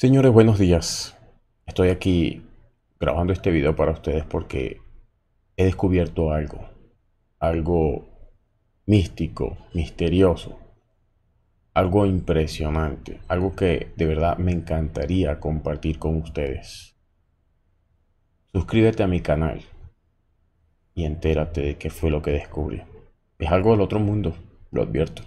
Señores, buenos días. Estoy aquí grabando este video para ustedes porque he descubierto algo, algo místico, misterioso, algo impresionante, algo que de verdad me encantaría compartir con ustedes. Suscríbete a mi canal y entérate de qué fue lo que descubrí. Es algo del otro mundo, lo advierto.